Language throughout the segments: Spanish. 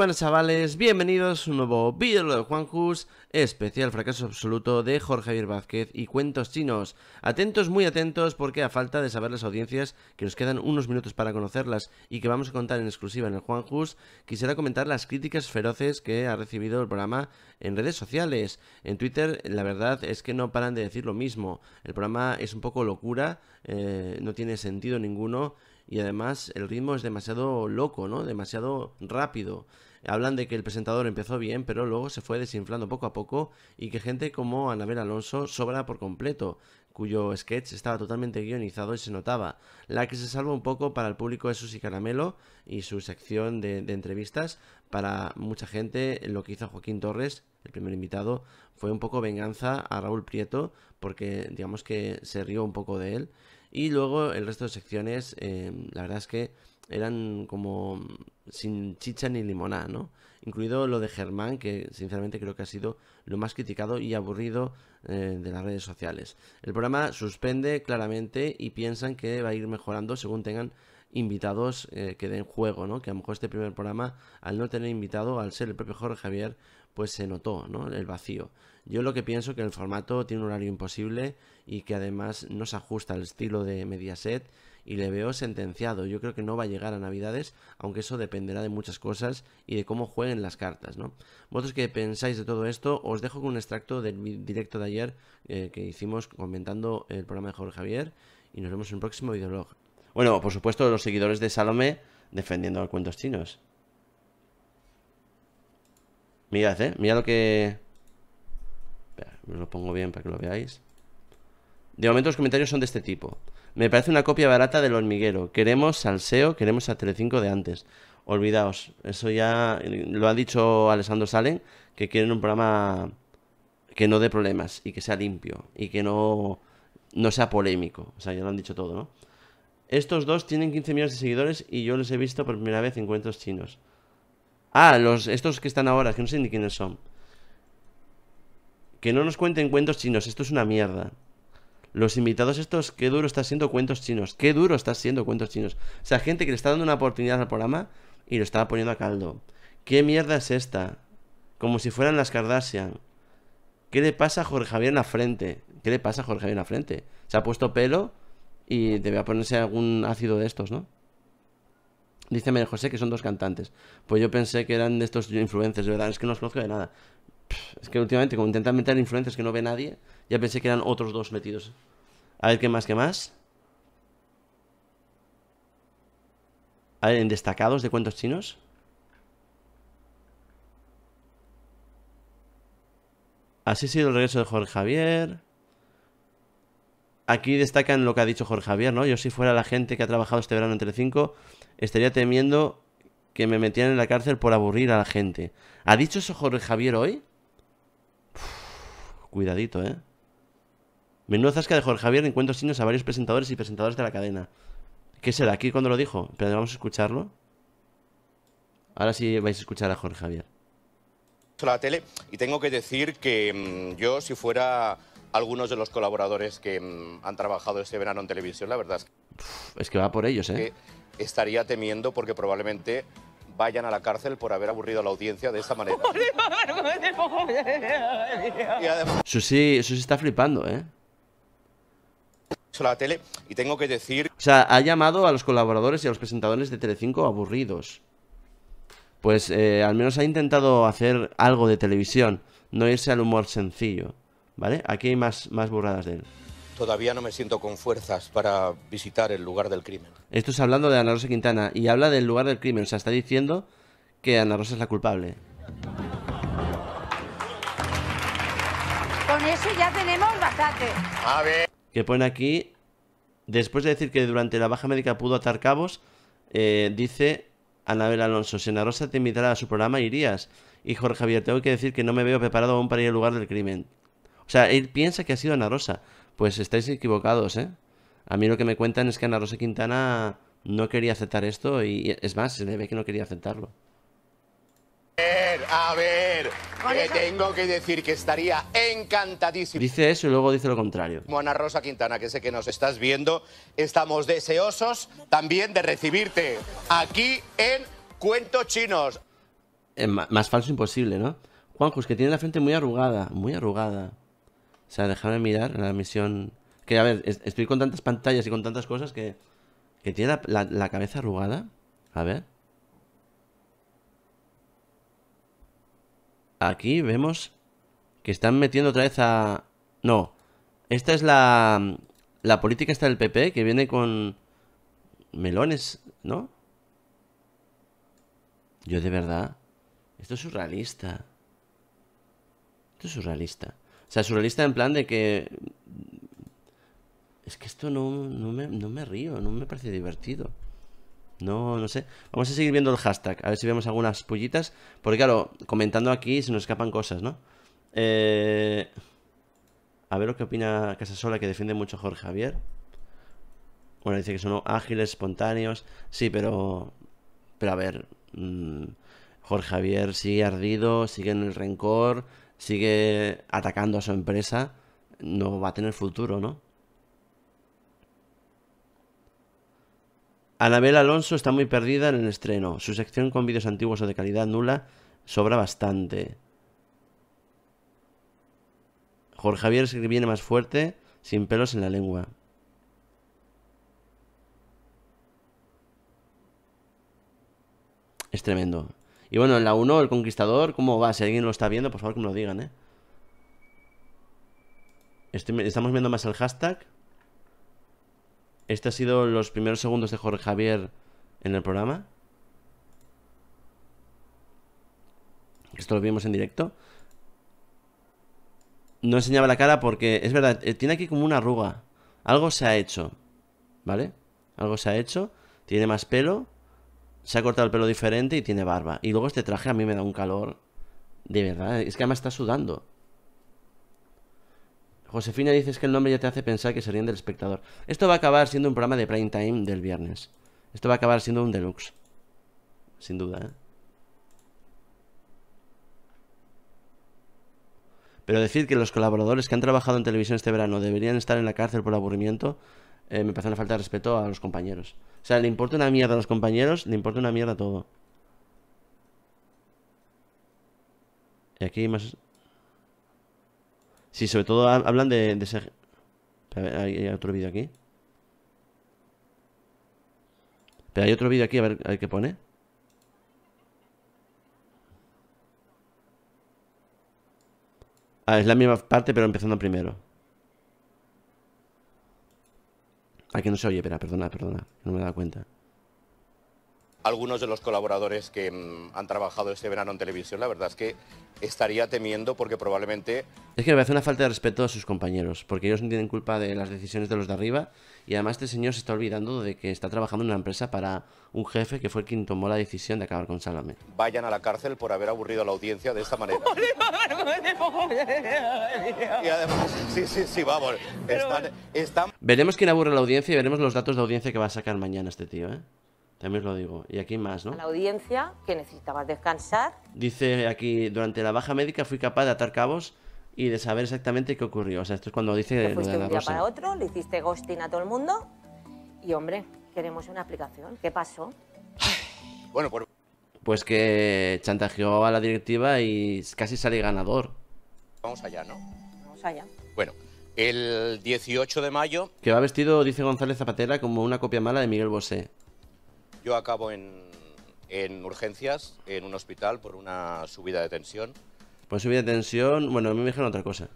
buenas chavales, bienvenidos a un nuevo vídeo de Juanjus, especial fracaso absoluto de Jorge Javier Vázquez y cuentos chinos. Atentos, muy atentos, porque a falta de saber las audiencias, que nos quedan unos minutos para conocerlas y que vamos a contar en exclusiva en el Juanjus, quisiera comentar las críticas feroces que ha recibido el programa en redes sociales. En Twitter, la verdad es que no paran de decir lo mismo. El programa es un poco locura, eh, no tiene sentido ninguno y además el ritmo es demasiado loco, ¿no? Demasiado rápido. Hablan de que el presentador empezó bien, pero luego se fue desinflando poco a poco y que gente como Anabel Alonso sobra por completo, cuyo sketch estaba totalmente guionizado y se notaba. La que se salva un poco para el público es Susi Caramelo y su sección de, de entrevistas. Para mucha gente, lo que hizo Joaquín Torres, el primer invitado, fue un poco venganza a Raúl Prieto, porque digamos que se rió un poco de él. Y luego el resto de secciones, em, la verdad es que eran como mm, sin chicha ni limonada, ¿no? Incluido lo de Germán, que sinceramente creo que ha sido lo más criticado y aburrido eh, de las redes sociales. El programa suspende claramente y piensan que va a ir mejorando según tengan invitados eh, que den juego, ¿no? Que a lo mejor este primer programa, al no tener invitado, al ser el propio Jorge Javier, pues se notó, ¿no? El vacío. Yo lo que pienso que el formato tiene un horario imposible y que además no se ajusta al estilo de Mediaset y le veo sentenciado. Yo creo que no va a llegar a Navidades, aunque eso dependerá de muchas cosas y de cómo jueguen las cartas, ¿no? Vosotros que pensáis de todo esto, os dejo con un extracto del directo de ayer eh, que hicimos comentando el programa de Jorge Javier y nos vemos en un próximo videolog. Bueno, por supuesto, los seguidores de Salomé defendiendo a cuentos chinos. Mirad, eh, mirad lo que... lo pongo bien para que lo veáis. De momento los comentarios son de este tipo. Me parece una copia barata del hormiguero. Queremos salseo, queremos a Telecinco de antes. Olvidaos, eso ya lo ha dicho Alessandro Salen, que quieren un programa que no dé problemas y que sea limpio y que no, no sea polémico. O sea, ya lo han dicho todo, ¿no? Estos dos tienen 15 millones de seguidores y yo los he visto por primera vez en cuentos chinos. Ah, los, estos que están ahora, que no sé ni quiénes son. Que no nos cuenten cuentos chinos, esto es una mierda. Los invitados estos, qué duro está siendo cuentos chinos, qué duro está siendo cuentos chinos. O sea, gente que le está dando una oportunidad al programa y lo está poniendo a caldo. ¿Qué mierda es esta? Como si fueran las Kardashian. ¿Qué le pasa a Jorge Javier en la frente? ¿Qué le pasa a Jorge Javier en la frente? Se ha puesto pelo y debe ponerse algún ácido de estos, ¿no? Dice José que son dos cantantes. Pues yo pensé que eran de estos influencers, de verdad, es que no los conozco de nada. Es que últimamente, como intentan meter influencers que no ve nadie, ya pensé que eran otros dos metidos. A ver, ¿qué más, qué más? en destacados de cuentos chinos. Así ha sido el regreso de Jorge Javier. Aquí destacan lo que ha dicho Jorge Javier, ¿no? Yo si fuera la gente que ha trabajado este verano en Telecinco... 5 estaría temiendo que me metieran en la cárcel por aburrir a la gente. ¿Ha dicho eso Jorge Javier hoy? cuidadito, ¿eh? Menuda zasca de Jorge Javier, Encuentro chinos a varios presentadores y presentadoras de la cadena. ¿Qué será? ¿Aquí cuando lo dijo? Pero vamos a escucharlo. Ahora sí vais a escuchar a Jorge Javier. La tele, y tengo que decir que mm, yo, si fuera algunos de los colaboradores que mm, han trabajado este verano en televisión, la verdad es que. es que va por ellos, ¿eh? estaría temiendo porque probablemente vayan a la cárcel por haber aburrido a la audiencia de esta manera. y Susi, está flipando, ¿eh? la tele y tengo que decir... O sea, ha llamado a los colaboradores y a los presentadores de Telecinco aburridos. Pues eh, al menos ha intentado hacer algo de televisión, no irse al humor sencillo, ¿vale? Aquí hay más, más burradas de él todavía no me siento con fuerzas para visitar el lugar del crimen. Esto es hablando de Ana Rosa Quintana y habla del lugar del crimen, o sea, está diciendo que Ana Rosa es la culpable. Con eso ya tenemos bastante. A ver. Que pone aquí, después de decir que durante la baja médica pudo atar cabos, eh, dice Anabel Alonso, si Ana Rosa te invitara a su programa, irías. Y Jorge Javier, tengo que decir que no me veo preparado aún para ir al lugar del crimen. O sea, él piensa que ha sido Ana Rosa. Pues estáis equivocados, ¿eh? A mí lo que me cuentan es que Ana Rosa Quintana no quería aceptar esto y es más, se debe que no quería aceptarlo. A ver, le tengo que decir que estaría encantadísimo. Dice eso y luego dice lo contrario. Ana Rosa Quintana, que sé que nos estás viendo, estamos deseosos también de recibirte aquí en Cuentos Chinos. Eh, más falso imposible, ¿no? es que tiene la frente muy arrugada, muy arrugada. O sea, déjame mirar la misión. Que a ver, estoy con tantas pantallas y con tantas cosas que. Que tiene la, cabeza arrugada. A ver. Aquí vemos que están metiendo otra vez a. No. Esta es la. La política está del PP que viene con. Melones, ¿no? Yo de verdad. Esto es surrealista. Esto es surrealista sea, surrealista en plan de que... Es que esto no, no, me, río, no me parece divertido. No, no sé. Vamos a seguir viendo el hashtag, a ver si vemos algunas pullitas. Porque claro, comentando aquí se nos escapan cosas, ¿no? Eh, a ver lo que opina Casasola, que defiende mucho a Jorge Javier. Bueno, dice que son ágiles, espontáneos. Sí, pero... Pero a ver... Mm, Jorge Javier sigue ardido, sigue en el rencor, sigue atacando a su empresa, no va a tener futuro, ¿no? Anabel Alonso está muy perdida en el estreno. Su sección con vídeos antiguos o de calidad nula sobra bastante. Jorge Javier es que viene más fuerte, sin pelos en la lengua. Es tremendo. Y bueno, en la 1, el Conquistador, ¿cómo va? Si alguien lo está viendo, por favor que me lo digan, ¿eh? estamos viendo más el hashtag. Este ha sido los primeros segundos de Jorge Javier en el programa. Esto lo vimos en directo. No enseñaba la cara porque, es verdad, eh, tiene aquí como una arruga. Algo se ha hecho, ¿vale? Algo se ha hecho. Tiene más pelo se ha cortado el pelo diferente y tiene barba. Y luego este traje a mí me da un calor. De verdad, es que además está sudando. Josefina dice que el nombre ya te hace pensar que serían del espectador. Esto va a acabar siendo un programa de prime time del viernes. Esto va a acabar siendo un deluxe. Sin duda, ¿eh? Pero decir que los colaboradores que han trabajado en televisión este verano deberían estar en la cárcel por aburrimiento eh, me parece una falta de respeto a los compañeros. O sea, le importa una mierda a los compañeros, le importa una mierda a todo. Y aquí más... Sí, sobre todo hablan de, ese... hay otro vídeo aquí. Pero hay otro vídeo aquí, a ver, a ver qué pone. Ah, es la misma parte, pero empezando primero. que no se oye, espera, perdona, perdona, no me he dado cuenta algunos de los colaboradores que mm, han trabajado este verano en televisión, la verdad es que estaría temiendo porque probablemente... Es que me hace una falta de respeto a sus compañeros, porque ellos no tienen culpa de las decisiones de los de arriba y además este señor se está olvidando de que está trabajando en una empresa para un jefe que fue quien tomó la decisión de acabar con Salame. Vayan a la cárcel por haber aburrido a la audiencia de esta manera. y además, sí, sí, sí, vamos. Veremos quién aburre a la audiencia y veremos los datos de audiencia que va a sacar mañana este tío, ¿eh? También lo digo. Y aquí más, ¿no? A la audiencia que necesitaba descansar. Dice aquí, durante la baja médica fui capaz de atar cabos y de saber exactamente qué ocurrió. O sea, esto es cuando dice... de un día para otro, le hiciste ghosting a todo el mundo y, hombre, queremos una aplicación, ¿Qué pasó? bueno, Pues que chantajeó a la directiva y casi sale ganador. Vamos allá, ¿no? Vamos allá. Bueno, el 18 de mayo... Que va vestido, dice González Zapatera, como una copia mala de Miguel Bosé. Yo acabo en, urgencias, en un hospital, por una subida de tensión. Por subida de tensión, bueno, a mí me dijeron otra cosa.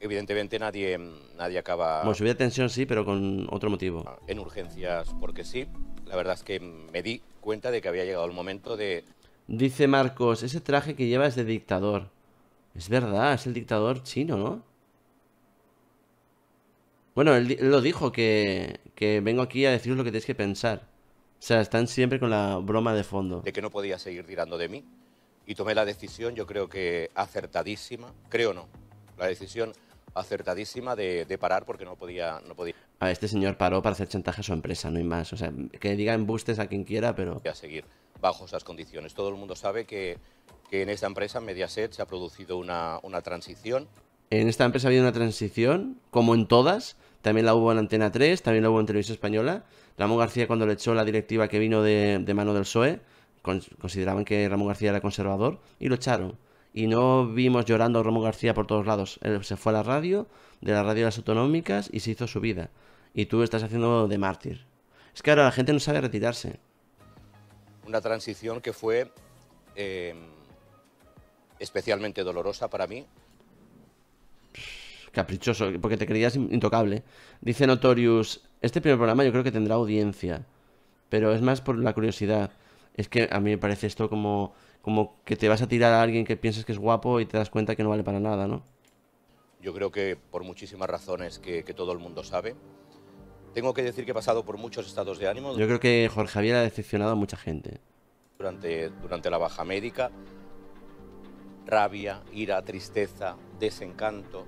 Evidentemente nadie, nadie acaba... Bueno, subida de tensión sí, pero con otro motivo. En urgencias, porque sí. La verdad es que me di cuenta de que había llegado el momento de... Dice Marcos, ese traje que llevas es de dictador. Es verdad, es el dictador chino, ¿no? Bueno, él, lo dijo, que, que vengo aquí a deciros lo que tenéis que pensar. O sea, están siempre con la broma de fondo. De que no podía seguir tirando de mí. Y tomé la decisión, yo creo que acertadísima, creo no, la decisión acertadísima de, parar porque no podía, no podía. A este señor paró para hacer chantaje a su empresa, no hay más. O sea, que diga embustes a quien quiera, pero... A seguir bajo esas condiciones. Todo el mundo sabe que, en esta empresa, Mediaset, se ha producido una, una transición en esta empresa había una transición, como en todas. También la hubo en Antena 3, también la hubo en Televisión Española. Ramón García, cuando le echó la directiva que vino de, mano del PSOE, consideraban que Ramón García era conservador y lo echaron. Y no vimos llorando a Ramón García por todos lados. Él se fue a la radio, de la radio las autonómicas y se hizo su vida. Y tú estás haciendo de mártir. Es que ahora la gente no sabe retirarse. Una transición que fue eh, especialmente dolorosa para mí, Caprichoso, porque te creías intocable. Dice Notorious, este primer programa yo creo que tendrá audiencia, pero es más por la curiosidad. Es que a mí me parece esto como, como que te vas a tirar a alguien que piensas que es guapo y te das cuenta que no vale para nada, ¿no? Yo creo que por muchísimas razones que, todo el mundo sabe. Tengo que decir que he pasado por muchos estados de ánimo. Yo creo que Jorge Javier ha decepcionado a mucha gente. Durante, durante la baja médica, rabia, ira, tristeza, desencanto,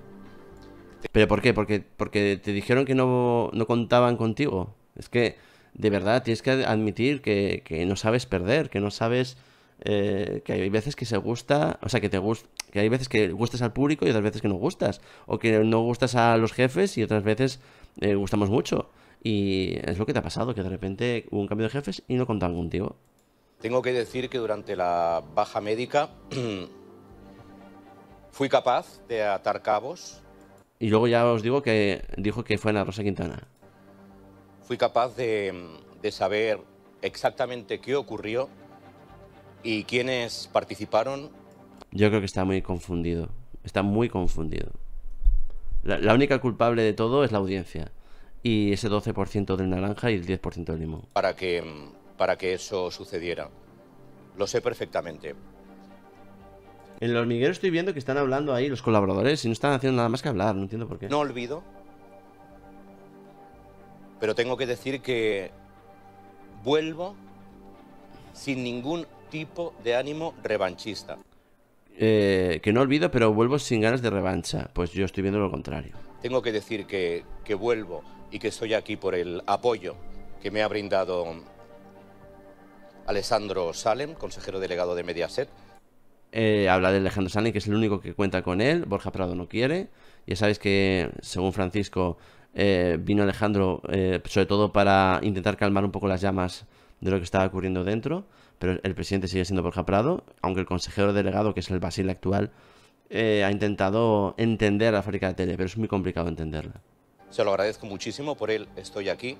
¿Pero por qué? Porque, te dijeron que no, contaban contigo. Es que, de verdad, tienes que admitir que, no sabes perder, que no sabes... Eh, que hay veces que se gusta, o sea, que te gusta, que hay veces que gustas al público y otras veces que no gustas, o que no gustas a los jefes y otras veces eh, gustamos mucho. Y es lo que te ha pasado, que de repente hubo un cambio de jefes y no contaban contigo. Tengo que decir que durante la baja médica fui capaz de atar cabos, y luego ya os digo que dijo que fue en la Rosa Quintana. Fui capaz de, saber exactamente qué ocurrió y quiénes participaron. Yo creo que está muy confundido. Está muy confundido. La, única culpable de todo es la audiencia. Y ese 12% del naranja y el 10% del limón. Para que, para que eso sucediera. Lo sé perfectamente. En el hormiguero estoy viendo que están hablando ahí los colaboradores y no están haciendo nada más que hablar, no entiendo por qué. No olvido, pero tengo que decir que vuelvo sin ningún tipo de ánimo revanchista. Eh, que no olvido, pero vuelvo sin ganas de revancha. Pues yo estoy viendo lo contrario. Tengo que decir que, que vuelvo y que estoy aquí por el apoyo que me ha brindado Alessandro Salem, consejero delegado de Mediaset, eh, habla de Alejandro Sani que es el único que cuenta con él. Borja Prado no quiere. Ya sabéis que, según Francisco, eh, vino Alejandro eh, sobre todo para intentar calmar un poco las llamas de lo que estaba ocurriendo dentro. Pero el presidente sigue siendo Borja Prado, aunque el consejero delegado, que es el Basile actual, ha intentado entender la fábrica de tele, pero es muy complicado entenderla. Se lo agradezco muchísimo, por él estoy aquí.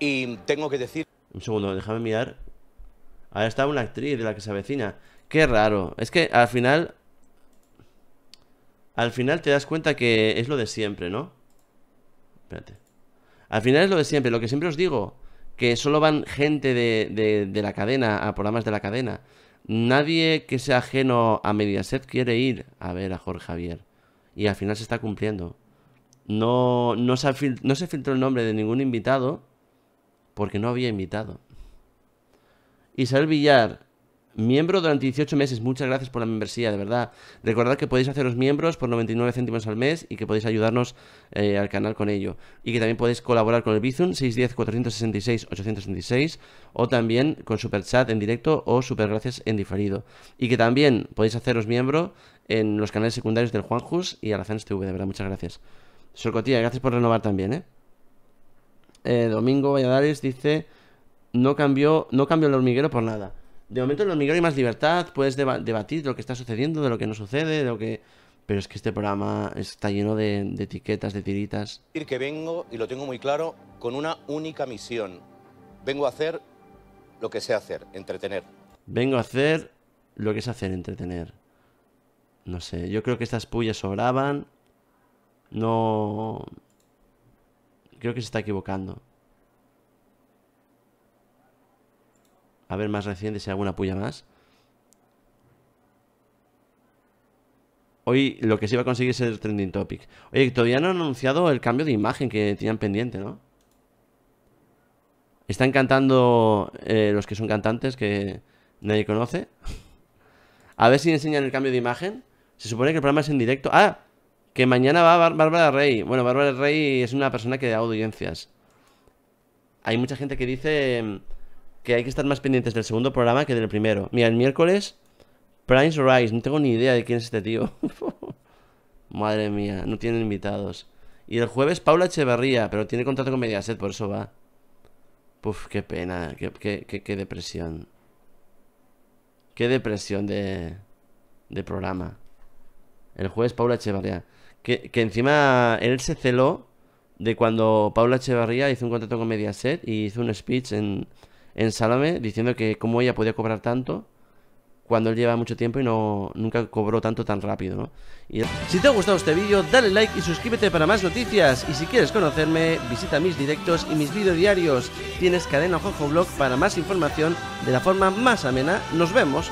Y tengo que decir... Un segundo, déjame mirar. Ahora está una actriz de la que se avecina. Qué raro. Es que al final... Al final te das cuenta que es lo de siempre, ¿no? Espérate. Al final es lo de siempre. Lo que siempre os digo, que solo van gente de, de, la cadena, a programas de la cadena. Nadie que sea ajeno a Mediaset quiere ir a ver a Jorge Javier. Y al final se está cumpliendo. No, no, se, no se filtró el nombre de ningún invitado porque no había invitado. Isabel Villar, miembro durante 18 meses. Muchas gracias por la membresía, de verdad. Recordad que podéis haceros miembros por 99 céntimos al mes y que podéis ayudarnos eh, al canal con ello. Y que también podéis colaborar con el Bizum 610-466-866 o también con Super Chat en directo o Super Gracias en diferido. Y que también podéis haceros miembro en los canales secundarios del Juanjus y Alazans TV, de verdad. Muchas gracias. Sorcotilla, gracias por renovar también, ¿eh? eh Domingo Valladares dice, no cambió, no cambió el hormiguero por nada. De momento en los micro hay más libertad, puedes debatir lo que está sucediendo, de lo que no sucede, de lo que... Pero es que este programa está lleno de, etiquetas, de tiritas. Que vengo, y lo tengo muy claro, con una única misión. Vengo a hacer lo que sé hacer, entretener. Vengo a hacer lo que sé hacer, entretener. No sé, yo creo que estas pullas sobraban. No... Creo que se está equivocando. A ver más reciente, si alguna puya más. Hoy lo que se iba a conseguir es el trending topic. Oye, todavía no han anunciado el cambio de imagen que tenían pendiente, ¿no? Están cantando eh, los que son cantantes que nadie conoce. A ver si enseñan el cambio de imagen. Se supone que el programa es en directo. ¡Ah! Que mañana va Bárbara Rey. Bueno, Bárbara Rey es una persona que da audiencias. Hay mucha gente que dice que hay que estar más pendientes del segundo programa que del primero. Mira, el miércoles, Prime Rise. No tengo ni idea de quién es este tío. Madre mía, no tienen invitados. Y el jueves, Paula Echevarría, pero tiene contrato con Mediaset, por eso va. Puf, qué pena, qué, depresión. Qué depresión de, de programa. El jueves, Paula Echevarría Que, que encima él se celó de cuando Paula Echevarría hizo un contrato con Mediaset y hizo un speech en, en Salome diciendo que cómo ella podía cobrar tanto cuando él lleva mucho tiempo y no nunca cobró tanto tan rápido, ¿no? Y... Si te ha gustado este vídeo, dale like y suscríbete para más noticias. Y si quieres conocerme, visita mis directos y mis vídeos diarios. Tienes cadena Jojo Blog para más información de la forma más amena. Nos vemos.